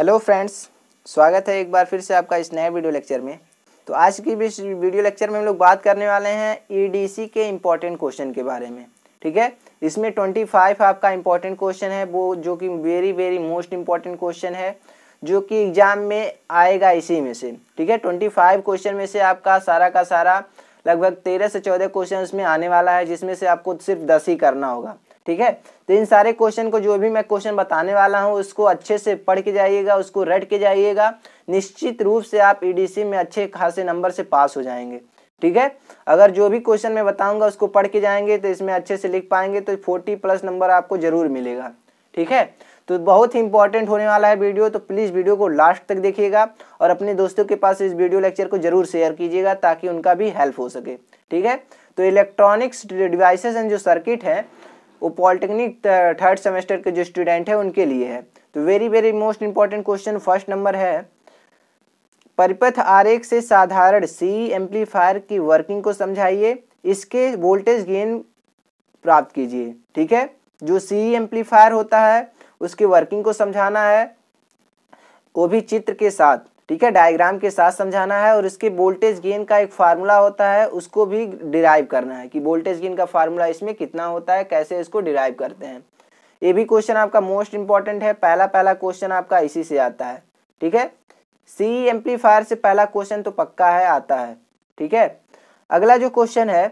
hello friends स्वागत है एक बार फिर से आपका इस नए वीडियो लेक्चर में तो आज की इस वीडियो लेक्चर में हम लोग बात करने वाले हैं ईडीसी e के इम्पॉर्टेंट क्वेश्चन के बारे में ठीक है इसमें ट्वेंटी फाइव आपका इम्पॉर्टेंट क्वेश्चन है वो जो कि very very most important question है जो कि एग्जाम में आएगा इसी में से ठीक है ट्वेंटी फाइव क्वेश्चन में से आपका सारा का सारा लगभग तेरह से चौदह क्वेश्चन में आने वाला है जिसमें से आपको सिर्फ दस ही करना होगा ठीक है तो इन सारे क्वेश्चन को जो भी मैं क्वेश्चन बताने वाला हूँ उसको अच्छे से पढ़ के जाइएगा उसको रट के जाइएगा निश्चित रूप से आप ईडीसी e में अच्छे खासे नंबर से पास हो जाएंगे ठीक है अगर जो भी क्वेश्चन मैं बताऊंगा उसको पढ़ के जाएंगे तो इसमें अच्छे से लिख पाएंगे तो फोर्टी प्लस नंबर आपको जरूर मिलेगा ठीक है तो बहुत ही इंपॉर्टेंट होने वाला है वीडियो तो प्लीज़ वीडियो को लास्ट तक देखिएगा और अपने दोस्तों के पास इस वीडियो लेक्चर को जरूर शेयर कीजिएगा ताकि उनका भी हेल्प हो सके ठीक है तो इलेक्ट्रॉनिक्स डिवाइसेस एंड जो सर्किट हैं वो पॉलिटेक्निक थर्ड सेमेस्टर के जो स्टूडेंट हैं उनके लिए है तो very very most important question first number है परिपथ आर से साधारण सी एम्पलीफायर की वर्किंग को समझाइए इसके वोल्टेज गेन प्राप्त कीजिए ठीक है जो सी एम्पलीफायर होता है उसकी वर्किंग को समझाना है वो भी चित्र के साथ ठीक है डायग्राम के साथ समझाना है और इसके वोल्टेज गेन का एक फार्मूला होता है उसको भी डिराइव करना है कि वोल्टेज गेन का फार्मूला इसमें कितना होता है कैसे इसको डिराइव करते हैं ये भी क्वेश्चन आपका मोस्ट इंपॉर्टेंट है पहला पहला क्वेश्चन आपका इसी से आता है ठीक है सी एम्पलीफायर से पहला क्वेश्चन तो पक्का है आता है ठीक है अगला जो क्वेश्चन है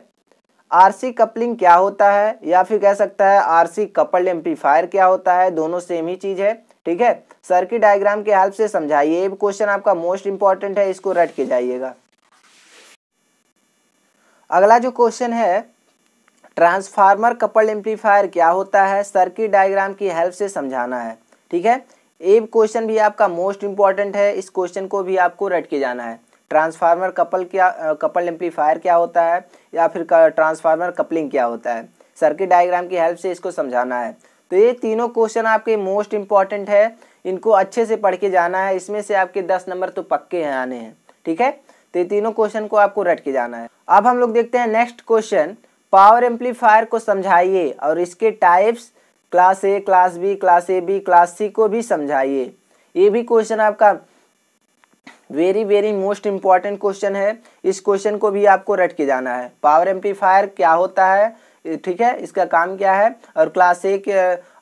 आरसी कपलिंग क्या होता है या फिर कह सकता है आरसी कपल्ड एम्पलीफायर क्या होता है दोनों सेम ही चीज़ है ठीक है सर्किट डायग्राम के हेल्प से समझाइए क्वेश्चन आपका मोस्ट इंपॉर्टेंट है इसको रट के जाइएगा अगला जो क्वेश्चन है ट्रांसफार्मर कपल्ड एम्पलीफायर क्या होता है सर्किट डायग्राम की हेल्प से समझाना है ठीक है एब क्वेश्चन भी आपका मोस्ट इंपॉर्टेंट है इस क्वेश्चन को भी आपको रट के जाना है ट्रांसफार्मर कपल क्या कपल एम्पलीफायर क्या होता है या फिर ट्रांसफार्मर कपलिंग क्या होता है सर्किट डायग्राम की हेल्प से इसको समझाना है तो ये तीनों क्वेश्चन आपके मोस्ट इम्पॉर्टेंट है इनको अच्छे से पढ़ के जाना है इसमें से आपके दस नंबर तो पक्के हैं आने हैं ठीक है तो ये तीनों क्वेश्चन को आपको रट के जाना है अब हम लोग देखते हैं नेक्स्ट क्वेश्चन पावर एम्पलीफायर को समझाइए और इसके types class A class B class A B class C को भी समझाइए ये भी क्वेश्चन आपका very very most important question है इस क्वेश्चन को भी आपको रट के जाना है पावर एम्पलीफायर क्या होता है ठीक है इसका काम क्या है और क्लास ए के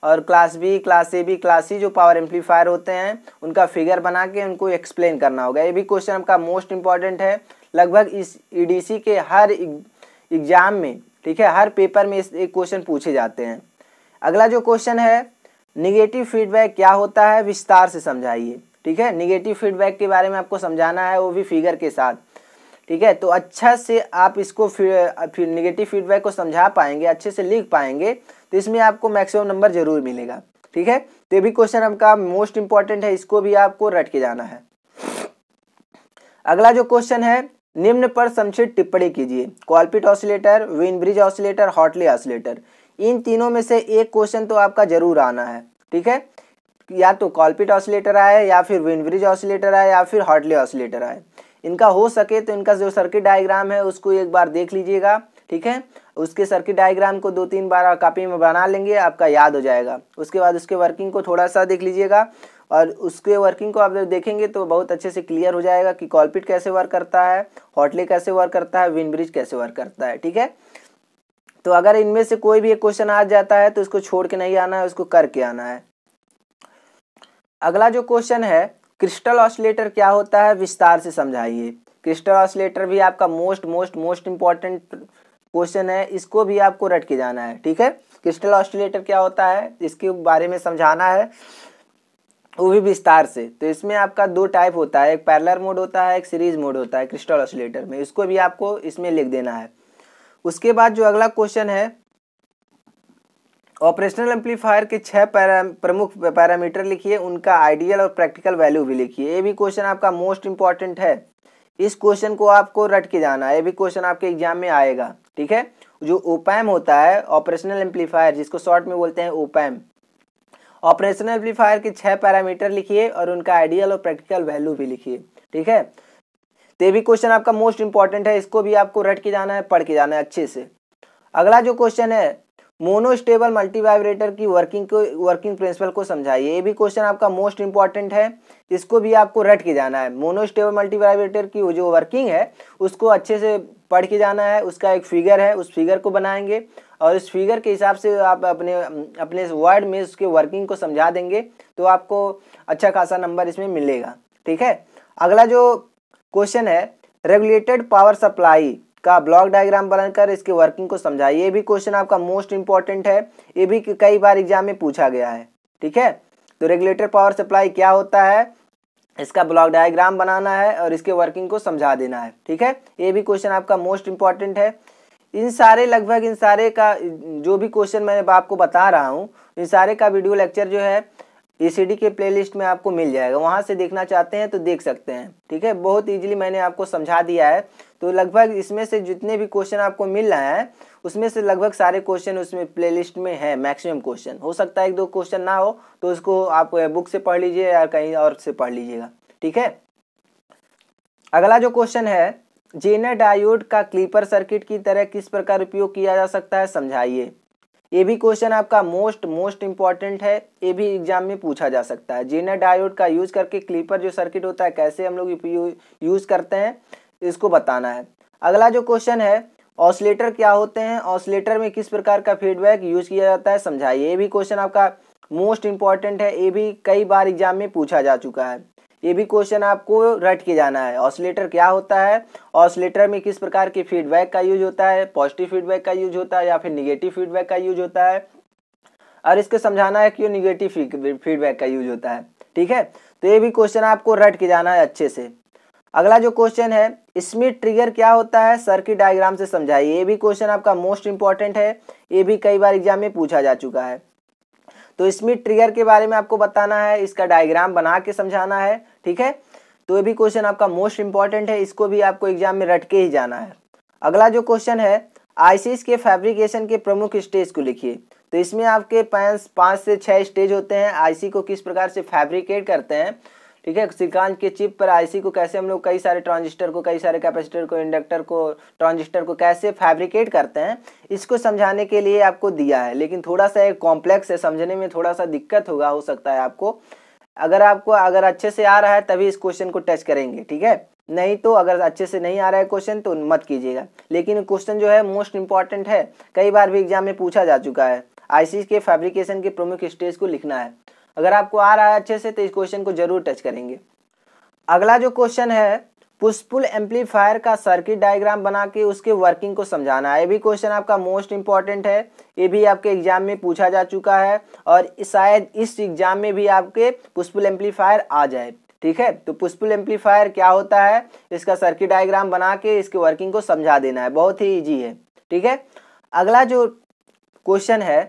और class B class A B class C जो पावर एम्पलीफायर होते हैं उनका फिगर बना के उनको एक्सप्लेन करना होगा ये भी क्वेश्चन आपका मोस्ट इम्पॉर्टेंट है लगभग इस ईडीसी e के हर एग्जाम e, में ठीक है हर पेपर में इस एक क्वेश्चन पूछे जाते हैं अगला जो क्वेश्चन है निगेटिव फीडबैक क्या होता है विस्तार से समझाइए ठीक है निगेटिव फीडबैक के बारे में आपको समझाना है वो भी फिगर के साथ ठीक है तो अच्छा से आप इसको फिर फिर निगेटिव फीडबैक को समझा पाएंगे अच्छे से लिख पाएंगे तो इसमें आपको मैक्सिमम नंबर जरूर मिलेगा ठीक है तो ये भी क्वेश्चन आपका मोस्ट इंपॉर्टेंट है इसको भी आपको रट के जाना है अगला जो क्वेश्चन है निम्न पर संक्षिप्त टिप्पणी कीजिए Colpitts oscillator Wien bridge oscillator Hartley oscillator इन तीनों में से एक क्वेश्चन तो आपका जरूर आना है ठीक है या तो कॉलपिट ऑसिलेटर आए या फिर विनब्रिज ऑसिलेटर आए या फिर हॉटली ऑसिलेटर आए इनका हो सके तो इनका जो सर्किट डायग्राम है उसको एक बार देख लीजिएगा ठीक है उसके सर्किट डायग्राम को दो तीन बार कॉपी में बना लेंगे आपका याद हो जाएगा उसके बाद उसके वर्किंग को थोड़ा सा देख लीजिएगा और उसके वर्किंग को आप जब देखेंगे तो बहुत अच्छे से क्लियर हो जाएगा कि कॉलपिट कैसे वर्क करता है हॉटले कैसे वर्क करता है विन ब्रिज कैसे वर्क करता है ठीक है तो अगर इनमें से कोई भी एक क्वेश्चन आ जाता है तो उसको छोड़ के नहीं आना है उसको करके आना है अगला जो क्वेश्चन है क्रिस्टल ऑसिलेटर क्या होता है विस्तार से समझाइए क्रिस्टल ऑसिलेटर भी आपका most most most important question है इसको भी आपको रट के जाना है ठीक है क्रिस्टल ऑसिलेटर क्या होता है इसके बारे में समझाना है वो भी विस्तार से तो इसमें आपका दो टाइप होता है एक पैरलर मोड होता है एक सीरीज मोड होता है क्रिस्टल ऑसिलेटर में इसको भी आपको इसमें लिख देना है उसके बाद जो अगला क्वेश्चन है ऑपरेशनल एम्पलीफायर के छह पैरा प्रमुख पैरामीटर लिखिए उनका आइडियल और प्रैक्टिकल वैल्यू भी लिखिए ये भी क्वेश्चन आपका मोस्ट इंपॉर्टेंट है इस क्वेश्चन को आपको रट के जाना है ये भी क्वेश्चन आपके एग्जाम में आएगा ठीक है जो ओपैम होता है ऑपरेशनल एम्पलीफायर जिसको शॉर्ट में बोलते हैं ओपैम ऑपरेशनल एम्पलीफायर के छह पैरामीटर लिखिए और उनका आइडियल और प्रैक्टिकल वैल्यू भी लिखिए ठीक है तो ये भी क्वेश्चन आपका मोस्ट इंपॉर्टेंट है इसको भी आपको रट के जाना है पढ़ के जाना है अच्छे से अगला जो क्वेश्चन है मोनोस्टेबल मल्टीवाइब्रेटर की वर्किंग को वर्किंग प्रिंसिपल को समझाइए ये भी क्वेश्चन आपका मोस्ट इंपॉर्टेंट है इसको भी आपको रट के जाना है मोनोस्टेबल मल्टीवाइब्रेटर की जो वर्किंग है उसको अच्छे से पढ़ के जाना है उसका एक फिगर है उस फिगर को बनाएंगे और इस फिगर के हिसाब से आप अपने अपने वर्ड में उसके वर्किंग को समझा देंगे तो आपको अच्छा खासा नंबर इसमें मिलेगा ठीक है अगला जो क्वेश्चन है रेगुलेटेड पावर सप्लाई का ब्लॉक डायग्राम बनाकर इसके वर्किंग को समझाइए ये भी क्वेश्चन आपका मोस्ट इंपॉर्टेंट है ये भी कई बार एग्जाम में पूछा गया है ठीक है तो रेगुलेटर पावर सप्लाई क्या होता है इसका ब्लॉक डायग्राम बनाना है और इसके वर्किंग को समझा देना है ठीक है ये भी क्वेश्चन आपका मोस्ट इंपॉर्टेंट है इन सारे लगभग इन सारे का जो भी क्वेश्चन मैं आपको बता रहा हूँ इन सारे का वीडियो लेक्चर जो है ईसीडी e के प्लेलिस्ट में आपको मिल जाएगा वहाँ से देखना चाहते हैं तो देख सकते हैं ठीक है बहुत इजीली मैंने आपको समझा दिया है तो लगभग इसमें से जितने भी क्वेश्चन आपको मिल रहा है उसमें से लगभग सारे क्वेश्चन उसमें प्लेलिस्ट में है मैक्सिमम क्वेश्चन हो सकता है एक दो क्वेश्चन ना हो तो उसको आप बुक से पढ़ लीजिए या कहीं और से पढ़ लीजिएगा ठीक है अगला जो क्वेश्चन है जेनर डायोड का क्लीपर सर्किट की तरह किस प्रकार उपयोग किया जा सकता है समझाइए ये भी क्वेश्चन आपका मोस्ट मोस्ट इंपॉर्टेंट है ये भी एग्जाम में पूछा जा सकता है जीना डायोड e का यूज करके क्लीपर जो सर्किट होता है कैसे हम लोग यूज करते हैं इसको बताना है अगला जो क्वेश्चन है ऑसिलेटर क्या होते हैं ऑसिलेटर में किस प्रकार का फीडबैक यूज किया जाता है समझाइए ये भी क्वेश्चन आपका मोस्ट इंपॉर्टेंट है ये भी कई बार एग्जाम में पूछा जा चुका है ये भी क्वेश्चन आपको रट के जाना है ऑसिलेटर क्या होता है ऑसिलेटर में किस प्रकार के फीडबैक का यूज होता है पॉजिटिव फीडबैक का यूज होता है या फिर निगेटिव फीडबैक का यूज होता है और इसके समझाना है क्यों निगेटिव फीडबैक का यूज होता है ठीक है तो ये भी क्वेश्चन आपको रट के जाना है अच्छे से अगला जो क्वेश्चन है इसमें ट्रिगर क्या होता है सर्किट डायग्राम से समझाइए ये भी क्वेश्चन आपका मोस्ट इंपॉर्टेंट है ये भी कई बार एग्जाम में पूछा जा चुका है तो स्मिथ ट्रिगर के बारे में आपको बताना है इसका डायग्राम बना के समझाना है ठीक है तो ये भी क्वेश्चन आपका मोस्ट इंपॉर्टेंट है इसको भी आपको एग्जाम में रट के ही जाना है अगला जो क्वेश्चन है आईसीस के फैब्रिकेशन के प्रमुख स्टेज को लिखिए तो इसमें आपके पांच से छह स्टेज होते हैं आईसी को किस प्रकार से फैब्रिकेट करते हैं ठीक है श्रीकांत के चिप पर आईसी को कैसे हम लोग कई सारे ट्रांजिस्टर को कई सारे कैपेसिटर को इंडक्टर को ट्रांजिस्टर को कैसे फैब्रिकेट करते हैं इसको समझाने के लिए आपको दिया है लेकिन थोड़ा सा एक कॉम्प्लेक्स है समझने में थोड़ा सा दिक्कत होगा हो सकता है आपको अगर आपको अगर अच्छे से आ रहा है तभी इस क्वेश्चन को टच करेंगे ठीक है नहीं तो अगर अच्छे से नहीं आ रहा है क्वेश्चन तो मत कीजिएगा लेकिन क्वेश्चन जो है मोस्ट इंपॉर्टेंट है कई बार भी एग्जाम में पूछा जा चुका है आईसी के फैब्रिकेशन के प्रमुख स्टेज को लिखना है अगर आपको आ रहा है अच्छे से तो इस क्वेश्चन को जरूर टच करेंगे अगला जो क्वेश्चन है पुष्पुल एम्पलीफायर का सर्किट डायग्राम बना के उसके वर्किंग को समझाना है ये भी क्वेश्चन आपका मोस्ट इंपॉर्टेंट है ये भी आपके एग्जाम में पूछा जा चुका है और शायद इस एग्जाम में भी आपके पुष्पुल एम्पलीफायर आ जाए ठीक है तो पुष्पुल एम्पलीफायर क्या होता है इसका सर्किट डायग्राम बना के इसके वर्किंग को समझा देना है बहुत ही ईजी है ठीक है अगला जो क्वेश्चन है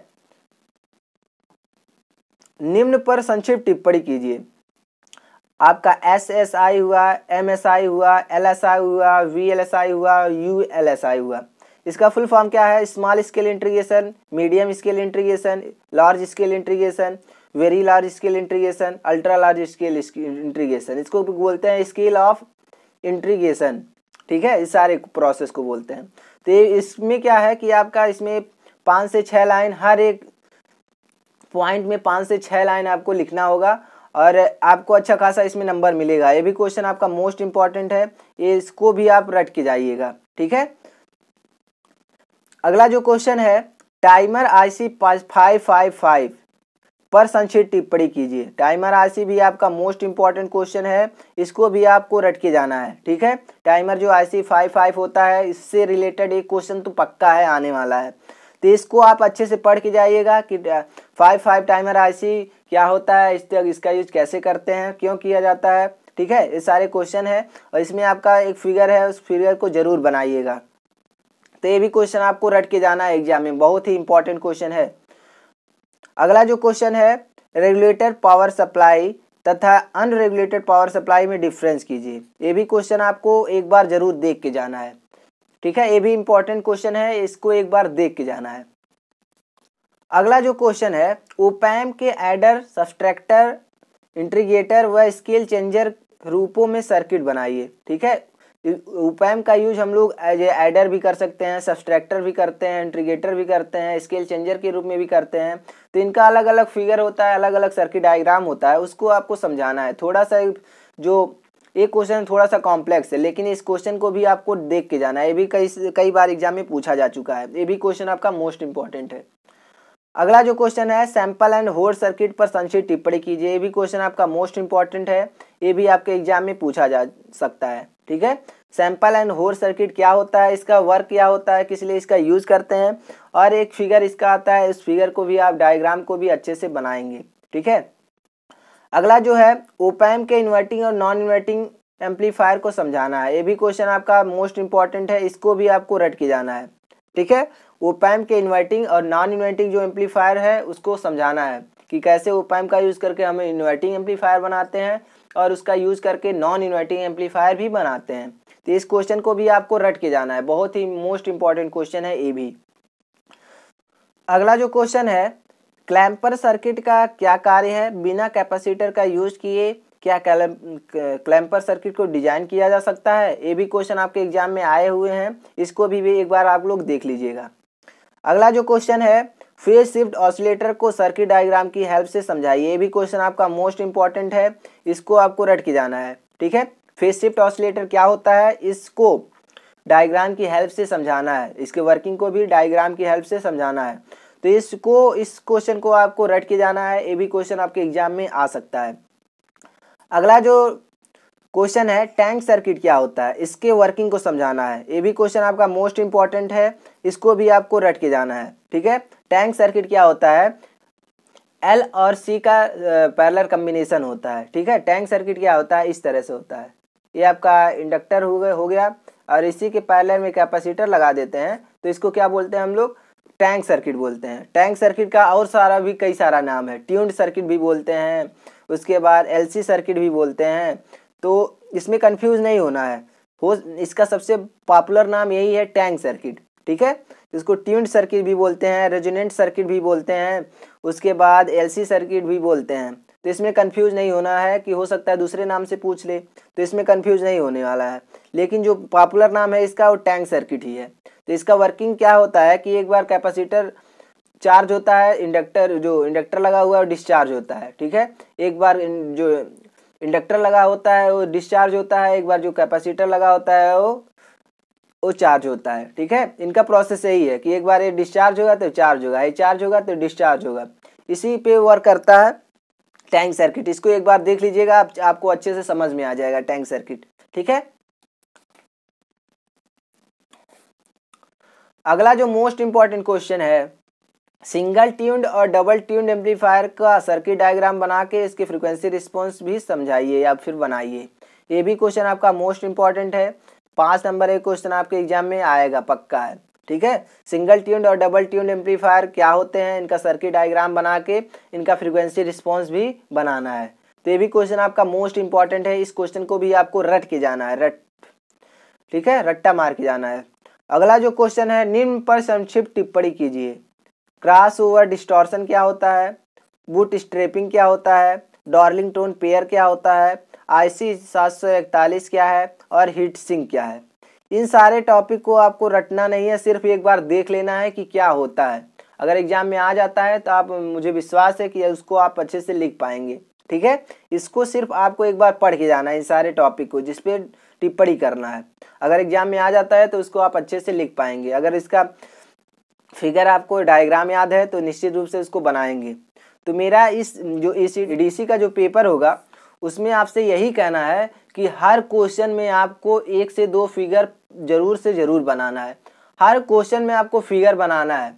निम्न पर संक्षिप्त टिप्पणी कीजिए आपका एस एस आई हुआ एम एस आई हुआ एल एस आई हुआ वी एल एस आई हुआ यू एल एस आई हुआ इसका फुल फॉर्म क्या है small scale integration medium scale integration large scale integration very large scale integration ultra large scale integration इसको बोलते हैं स्केल ऑफ इंट्रीगेशन ठीक है इस सारे प्रोसेस को बोलते हैं तो इसमें क्या है कि आपका इसमें पाँच से छः लाइन हर एक पॉइंट में पाँच से छः लाइन आपको लिखना होगा और आपको अच्छा खासा इसमें नंबर मिलेगा ये भी क्वेश्चन आपका मोस्ट इम्पॉर्टेंट है ये इसको भी आप रट के जाइएगा ठीक है अगला जो क्वेश्चन है timer IC five five five पर संक्षिप्त टिप्पणी कीजिए टाइमर आईसी भी आपका मोस्ट इम्पॉर्टेंट क्वेश्चन है इसको भी आपको रट के जाना है ठीक है टाइमर जो आईसी फाइव फाइव होता है इससे रिलेटेड एक क्वेश्चन तो पक्का है आने वाला है तो इसको आप अच्छे से पढ़ के जाइएगा कि फाइव फाइव टाइमर आईसी क्या होता है इस इसका यूज कैसे करते हैं क्यों किया जाता है ठीक है ये सारे क्वेश्चन है और इसमें आपका एक फिगर है उस फिगर को जरूर बनाइएगा तो ये भी क्वेश्चन आपको रट के जाना है एग्जाम में बहुत ही इंपॉर्टेंट क्वेश्चन है अगला जो क्वेश्चन है रेगुलेटर पावर सप्लाई तथा अनरेगुलेटेड पावर सप्लाई में डिफरेंस कीजिए ये भी क्वेश्चन आपको एक बार जरूर देख के जाना है ठीक है ये भी इंपॉर्टेंट क्वेश्चन है इसको एक बार देख के जाना है अगला जो क्वेश्चन है ओपैम के एडर सब्सट्रैक्टर इंट्रीगेटर व स्केल चेंजर रूपों में सर्किट बनाइए ठीक है ओपैम का यूज हम लोग एज एडर भी कर सकते हैं सब्सट्रैक्टर भी करते हैं इंट्रीगेटर भी करते हैं स्केल चेंजर के रूप में भी करते हैं तो इनका अलग अलग फिगर होता है अलग अलग सर्किट डायग्राम होता है उसको आपको समझाना है थोड़ा सा जो ये क्वेश्चन थोड़ा सा कॉम्प्लेक्स है लेकिन इस क्वेश्चन को भी आपको देख के जाना है ये भी कई कई बार एग्जाम में पूछा जा चुका है ये भी क्वेश्चन आपका मोस्ट इंपॉर्टेंट है अगला जो क्वेश्चन है सैंपल एंड होर सर्किट पर संक्षिप्त टिप्पणी कीजिए ये भी क्वेश्चन आपका मोस्ट इंपॉर्टेंट है ये भी आपके एग्जाम में पूछा जा सकता है ठीक है सैंपल एंड होर सर्किट क्या होता है इसका वर्क क्या होता है किस लिए इसका यूज करते हैं और एक फिगर इसका आता है इस फिगर को भी आप डायग्राम को भी अच्छे से बनाएंगे ठीक है अगला जो है ओपैम के इन्वर्टिंग और नॉन इन्वर्टिंग एम्पलीफायर को समझाना है ये भी क्वेश्चन आपका मोस्ट इंपॉर्टेंट है इसको भी आपको रट के जाना है ठीक है पैम के इन्वर्टिंग और नॉन इन्वर्टिंग जो एम्पलीफायर है उसको समझाना है कि कैसे पैम का यूज़ करके हम इन्वर्टिंग एम्पलीफायर बनाते हैं और उसका यूज़ करके नॉन इन्वर्टिंग एम्पलीफायर भी बनाते हैं तो इस क्वेश्चन को भी आपको रट के जाना है बहुत ही मोस्ट इम्पॉर्टेंट क्वेश्चन है ये भी अगला जो क्वेश्चन है क्लैम्पर सर्किट का क्या कार्य है बिना कैपेसिटर का यूज किए क्या क्लैम क्लैम्पर सर्किट को डिजाइन किया जा सकता है ये भी क्वेश्चन आपके एग्जाम में आए हुए हैं इसको भी, भी एक बार आप लोग देख लीजिएगा अगला जो क्वेश्चन है फेज शिफ्ट ऑसिलेटर को सर्किट डायग्राम की हेल्प से समझाइए ये भी क्वेश्चन आपका मोस्ट इंपॉर्टेंट है इसको आपको रट के जाना है ठीक है फेज शिफ्ट ऑसिलेटर क्या होता है इसको डायग्राम की हेल्प से समझाना है इसके वर्किंग को भी डायग्राम की हेल्प से समझाना है तो इसको इस क्वेश्चन को आपको रट के जाना है ये भी क्वेश्चन आपके एग्जाम में आ सकता है अगला जो क्वेश्चन है टैंक सर्किट क्या होता है इसके वर्किंग को समझाना है ये भी क्वेश्चन आपका मोस्ट इंपॉर्टेंट है इसको भी आपको रट के जाना है ठीक है टैंक सर्किट क्या होता है एल और सी का पैरलर कम्बिनेशन होता है ठीक है टैंक सर्किट क्या होता है इस तरह से होता है ये आपका इंडक्टर हो गया हो गया और इसी के पैरलर में कैपेसिटर लगा देते हैं तो इसको क्या बोलते हैं हम लोग टैंक सर्किट बोलते हैं टैंक सर्किट का और सारा भी कई सारा नाम है ट्यून्ड सर्किट भी बोलते हैं उसके बाद एलसी सर्किट भी बोलते हैं तो इसमें कंफ्यूज नहीं होना है हो इसका सबसे पॉपुलर नाम यही है टैंक सर्किट ठीक है इसको ट्यून्ड सर्किट भी बोलते हैं रेजोनेंट सर्किट भी बोलते हैं उसके बाद एलसी सर्किट भी बोलते हैं तो इसमें कंफ्यूज नहीं होना है कि हो सकता है दूसरे नाम से पूछ ले तो इसमें कंफ्यूज नहीं होने वाला है लेकिन जो पॉपुलर नाम है इसका वो टैंक सर्किट ही है तो इसका वर्किंग क्या होता है कि एक बार कैपेसिटर चार्ज होता है इंडक्टर जो इंडक्टर लगा हुआ है वो डिस्चार्ज होता है ठीक है एक बार जो इंडक्टर लगा होता है वो डिस्चार्ज होता है एक बार जो कैपेसिटर लगा होता है वो वो चार्ज होता है ठीक है इनका प्रोसेस यही है कि एक बार ये डिस्चार्ज होगा तो चार्ज होगा ये चार्ज होगा तो डिस्चार्ज होगा इसी पे वर्क करता है टैंक सर्किट इसको एक बार देख लीजिएगा आप, आपको अच्छे से समझ में आ जाएगा टैंक सर्किट ठीक है अगला जो मोस्ट इंपॉर्टेंट क्वेश्चन है सिंगल ट्यून्ड और डबल ट्यून्ड एम्पलीफायर का सर्किट डायग्राम बना के इसकी फ्रिक्वेंसी रिस्पॉन्स भी समझाइए या फिर बनाइए ये भी क्वेश्चन आपका मोस्ट इंपॉर्टेंट है पाँच नंबर एक क्वेश्चन आपके एग्जाम में आएगा पक्का है ठीक है सिंगल ट्यून्ड और डबल ट्यून्ड एम्पलीफायर क्या होते हैं इनका सर्किट डायग्राम बना के इनका फ्रिक्वेंसी रिस्पॉन्स भी बनाना है तो ये भी क्वेश्चन आपका मोस्ट इंपॉर्टेंट है इस क्वेश्चन को भी आपको रट के जाना है रट ठीक है रट्टा मार के जाना है अगला जो क्वेश्चन है निम्न पर संक्षिप्त टिप्पणी कीजिए क्रॉस ओवर डिस्टॉर्सन क्या होता है बूट स्ट्रेपिंग क्या होता है डॉर्लिंग टोन पेयर क्या होता है आईसी सात सौ इकतालीस क्या है और हीट सिंक क्या है इन सारे टॉपिक को आपको रटना नहीं है सिर्फ एक बार देख लेना है कि क्या होता है अगर एग्जाम में आ जाता है तो आप मुझे विश्वास है कि उसको आप अच्छे से लिख पाएंगे ठीक है इसको सिर्फ आपको एक बार पढ़ के जाना है इन सारे टॉपिक को जिसपे टिप्पणी करना है अगर एग्जाम में आ जाता है तो उसको आप अच्छे से लिख पाएंगे अगर इसका फिगर आपको डायग्राम याद है तो निश्चित रूप से उसको बनाएंगे तो मेरा इस जो इस डीसी का जो पेपर होगा उसमें आपसे यही कहना है कि हर क्वेश्चन में आपको एक से दो फिगर ज़रूर से ज़रूर बनाना है हर क्वेश्चन में आपको फिगर बनाना है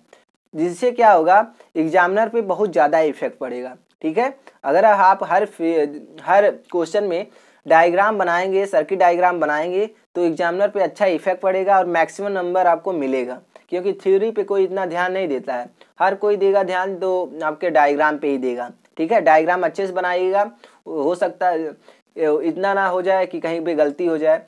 जिससे क्या होगा एग्जामिनर पे बहुत ज़्यादा इफेक्ट पड़ेगा ठीक है अगर आप हर हर क्वेश्चन में डायग्राम बनाएंगे सर्किट डायग्राम बनाएंगे तो एग्जामिनर पे अच्छा इफेक्ट पड़ेगा और मैक्सिमम नंबर आपको मिलेगा क्योंकि थ्योरी पे कोई इतना ध्यान नहीं देता है हर कोई देगा ध्यान तो आपके डायग्राम पे ही देगा ठीक है डायग्राम अच्छे से बनाइएगा हो सकता है इतना ना हो जाए कि कहीं पर गलती हो जाए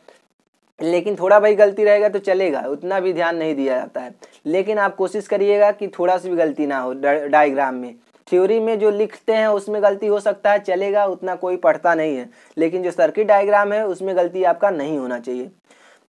लेकिन थोड़ा भाई गलती रहेगा तो चलेगा उतना भी ध्यान नहीं दिया जाता है लेकिन आप कोशिश करिएगा कि थोड़ा सी भी गलती ना हो डायग्राम में थ्योरी में जो लिखते हैं उसमें गलती हो सकता है चलेगा उतना कोई पढ़ता नहीं है लेकिन जो सर्किट डायग्राम है उसमें गलती आपका नहीं होना चाहिए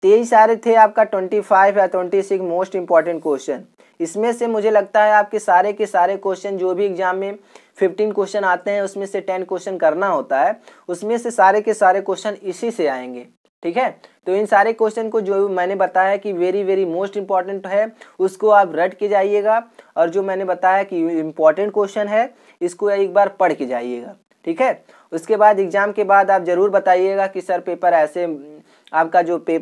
तेईस सारे थे आपका ट्वेंटी फाइव या twenty six most important question इसमें से मुझे लगता है आपके सारे के सारे क्वेश्चन जो भी एग्जाम में फिफ्टीन क्वेश्चन आते हैं उसमें से टेन क्वेश्चन करना होता है उसमें से सारे के सारे क्वेश्चन इसी से आएंगे ठीक है तो इन सारे क्वेश्चन को जो मैंने बताया कि वेरी वेरी मोस्ट इंपॉर्टेंट है उसको आप रट के जाइएगा और जो मैंने बताया कि इम्पॉर्टेंट क्वेश्चन है इसको एक बार पढ़ के जाइएगा ठीक है उसके बाद एग्जाम के बाद आप ज़रूर बताइएगा कि सर पेपर ऐसे आपका जो पे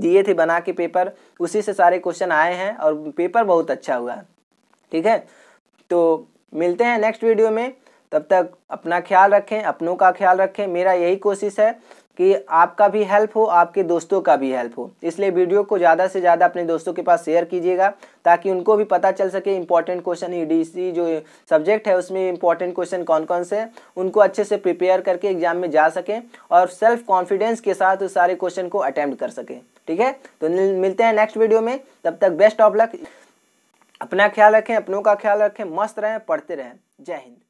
दिए थे बना के पेपर उसी से सारे क्वेश्चन आए हैं और पेपर बहुत अच्छा हुआ है ठीक है तो मिलते हैं नेक्स्ट वीडियो में तब तक अपना ख्याल रखें अपनों का ख्याल रखें मेरा यही कोशिश है कि आपका भी हेल्प हो आपके दोस्तों का भी हेल्प हो इसलिए वीडियो को ज़्यादा से ज़्यादा अपने दोस्तों के पास शेयर कीजिएगा ताकि उनको भी पता चल सके इंपॉर्टेंट क्वेश्चन ईडीसी जो सब्जेक्ट है उसमें इम्पॉर्टेंट क्वेश्चन कौन कौन से हैं उनको अच्छे से प्रिपेयर करके एग्जाम में जा सकें और सेल्फ कॉन्फिडेंस के साथ उस सारे क्वेश्चन को अटैम्प्ट कर सकें ठीक है तो मिलते हैं नेक्स्ट वीडियो में तब तक बेस्ट ऑफ लक अपना ख्याल रखें अपनों का ख्याल रखें मस्त रहें पढ़ते रहें जय हिंद